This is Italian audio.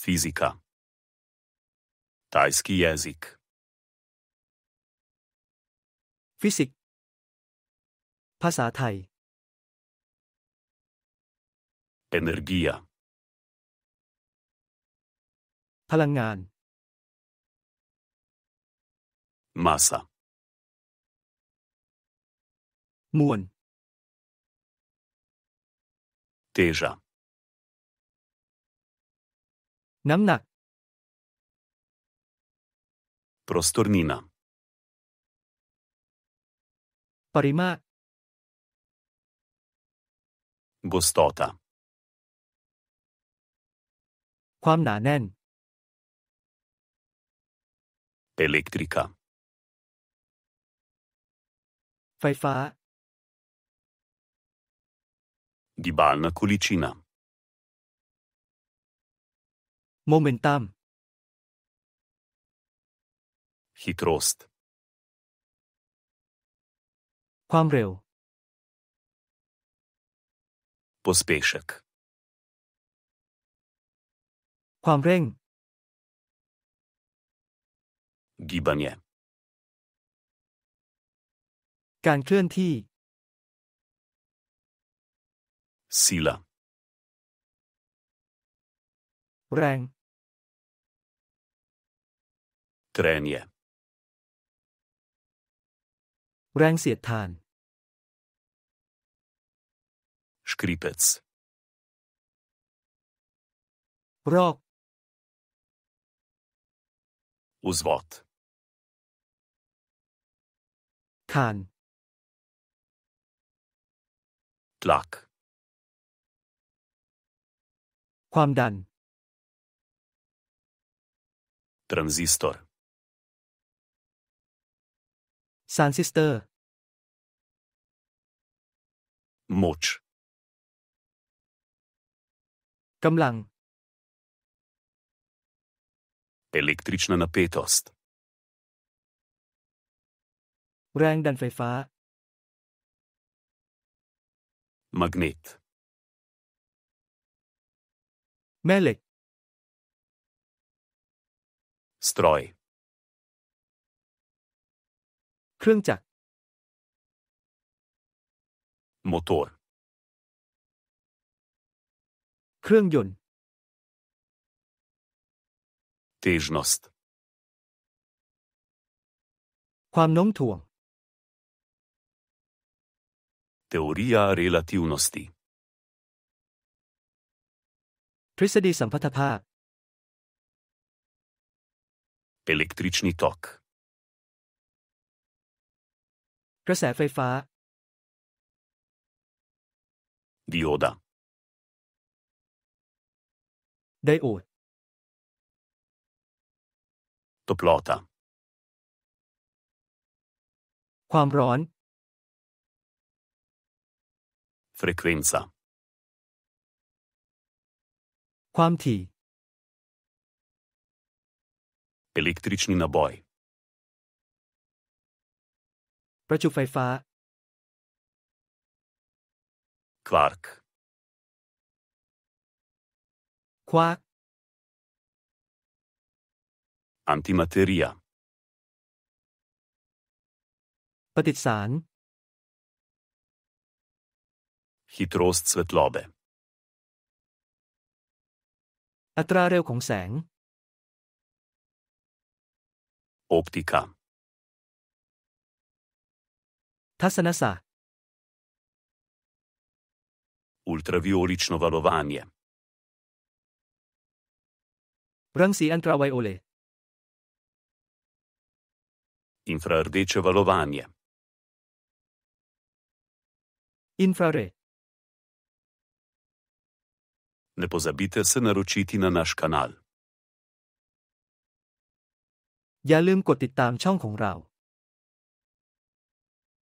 Fyzika jazyk, fyzik, Tajski jezik ฟิสิกส์ภาษาไทย Energia พลังงาน masa, มวล Teža น้ำหนัก Prostornina ปริมาตร Gostota ความหนาแน่น Elettrica ไฟฟ้า Gibalna culicina momentum hitrost ความเร็ว pospešek ความเร่ง gibanje การเคลื่อนที่ sila แรง Trenje. แรงเสียดทาน Škripec. รอก Uzvot. ทาน Tlak. ความดัน transistor. Sansister. Moč. Kamlang. Električna napetost. Rang dan fefa. Magnet. Melek. สตรอยเครื่องจักรมอเตอร์เครื่องยนต์ t จนอสต์ความโน้มถ่วง t e o r ี j a r e l a t i อ n o s ทฤษฎีสัมพัทธภาพ Električni toc. กระแสไฟฟ้า dioda ไดโอด toplota Quamron. frequenza ความถี่ električni naboj. ประจุไฟฟ้า kvark ควัก antimateria ปฏิสาร hitrost svetlobe อัตราเร็วของแสง Optika. Tasanasa. Ultraviolično valovanje. Rangsi antravaj ole. Infrardeče valovanje. Infrare. Ne pozabite se naročiti na naš kanal. อย่าลืมกดติดตามช่องของเรา